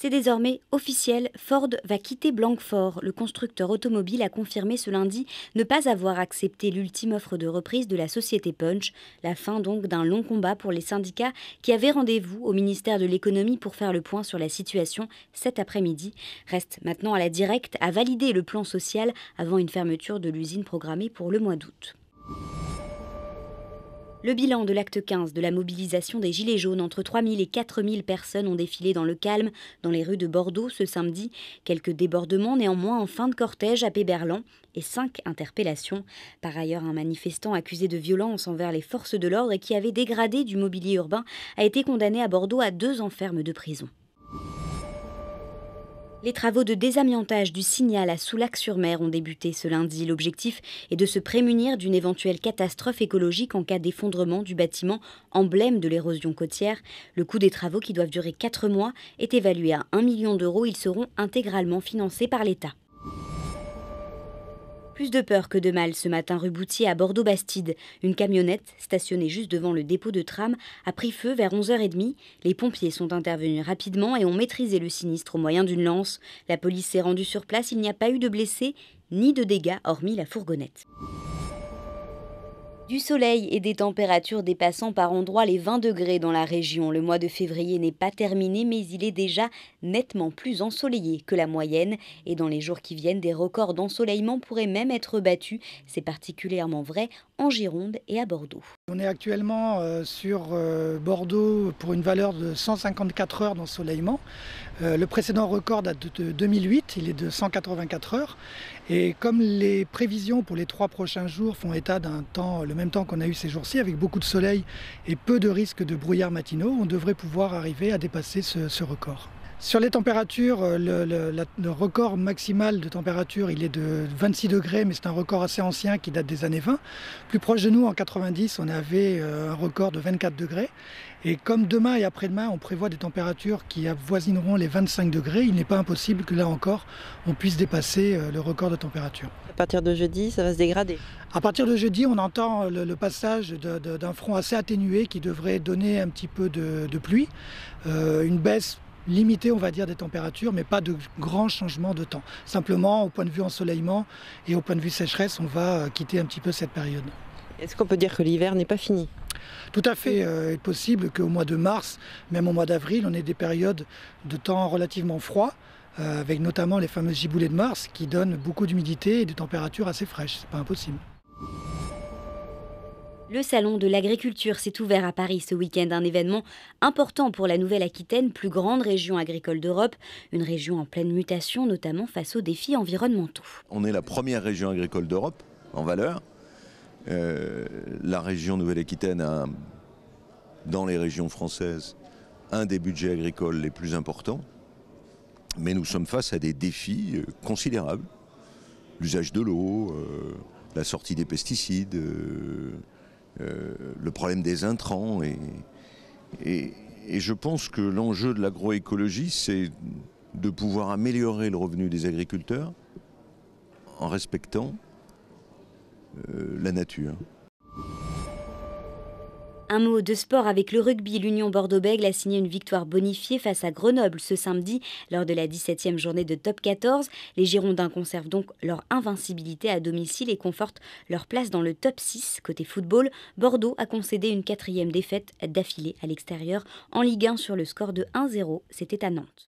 C'est désormais officiel, Ford va quitter Blanquefort. Le constructeur automobile a confirmé ce lundi ne pas avoir accepté l'ultime offre de reprise de la société Punch, la fin donc d'un long combat pour les syndicats qui avaient rendez-vous au ministère de l'économie pour faire le point sur la situation cet après-midi. Reste maintenant à la directe à valider le plan social avant une fermeture de l'usine programmée pour le mois d'août. Le bilan de l'acte 15 de la mobilisation des Gilets jaunes, entre 000 et 000 personnes ont défilé dans le calme dans les rues de Bordeaux ce samedi. Quelques débordements néanmoins en fin de cortège à Péberlan et 5 interpellations. Par ailleurs, un manifestant accusé de violence envers les forces de l'ordre et qui avait dégradé du mobilier urbain a été condamné à Bordeaux à deux enfermes de prison. Les travaux de désamiantage du signal à Soulac-sur-Mer ont débuté ce lundi. L'objectif est de se prémunir d'une éventuelle catastrophe écologique en cas d'effondrement du bâtiment, emblème de l'érosion côtière. Le coût des travaux, qui doivent durer 4 mois, est évalué à 1 million d'euros. Ils seront intégralement financés par l'État. Plus de peur que de mal ce matin rue Boutier à Bordeaux-Bastide. Une camionnette, stationnée juste devant le dépôt de tram, a pris feu vers 11h30. Les pompiers sont intervenus rapidement et ont maîtrisé le sinistre au moyen d'une lance. La police s'est rendue sur place, il n'y a pas eu de blessés ni de dégâts hormis la fourgonnette. Du soleil et des températures dépassant par endroits les 20 degrés dans la région, le mois de février n'est pas terminé mais il est déjà nettement plus ensoleillé que la moyenne et dans les jours qui viennent des records d'ensoleillement pourraient même être battus. C'est particulièrement vrai en Gironde et à Bordeaux. On est actuellement euh, sur euh, Bordeaux pour une valeur de 154 heures d'ensoleillement. Euh, le précédent record date de 2008, il est de 184 heures. Et comme les prévisions pour les trois prochains jours font état d'un temps, le même temps qu'on a eu ces jours-ci, avec beaucoup de soleil et peu de risques de brouillard matinaux, on devrait pouvoir arriver à dépasser ce record. Sur les températures, euh, le, record maximal de température, il est de 26 degrés, mais c'est un record assez ancien qui date des années 20. Plus proche de nous, en 90, on avait euh, un record de 24 degrés. Et comme demain et après-demain, on prévoit des températures qui avoisineront les 25 degrés, il n'est pas impossible que là encore, on puisse dépasser euh, le record de température. À partir de jeudi, ça va se dégrader À partir de jeudi, on entend le, passage d'un front assez atténué qui devrait donner un petit peu de, pluie, une baisse Limité on va dire, des températures, mais pas de grands changements de temps. Simplement, au point de vue ensoleillement et au point de vue sécheresse, on va euh, quitter un petit peu cette période. Est-ce qu'on peut dire que l'hiver n'est pas fini tout à fait, il euh, est possible qu'au mois de mars, même au mois d'avril, on ait des périodes de temps relativement froid, euh, avec notamment les fameuses giboulées de mars qui donnent beaucoup d'humidité et des températures assez fraîches. C'est pas impossible. Le Salon de l'agriculture s'est ouvert à Paris ce week-end, un événement important pour la Nouvelle-Aquitaine, plus grande région agricole d'Europe, une région en pleine mutation, notamment face aux défis environnementaux. On est la première région agricole d'Europe en valeur. Euh, la région Nouvelle-Aquitaine a, dans les régions françaises, un des budgets agricoles les plus importants, mais nous sommes face à des défis euh, considérables. L'usage de l'eau, euh, la sortie des pesticides. Euh, le problème des intrants. Et, et, je pense que l'enjeu de l'agroécologie, c'est de pouvoir améliorer le revenu des agriculteurs en respectant euh, la nature. Un mot de sport avec le rugby. L'Union Bordeaux-Bègles a signé une victoire bonifiée face à Grenoble ce samedi lors de la 17e journée de top 14. Les Girondins conservent donc leur invincibilité à domicile et confortent leur place dans le top 6. Côté football, Bordeaux a concédé une quatrième défaite d'affilée à l'extérieur en Ligue 1 sur le score de 1-0. C'était à Nantes.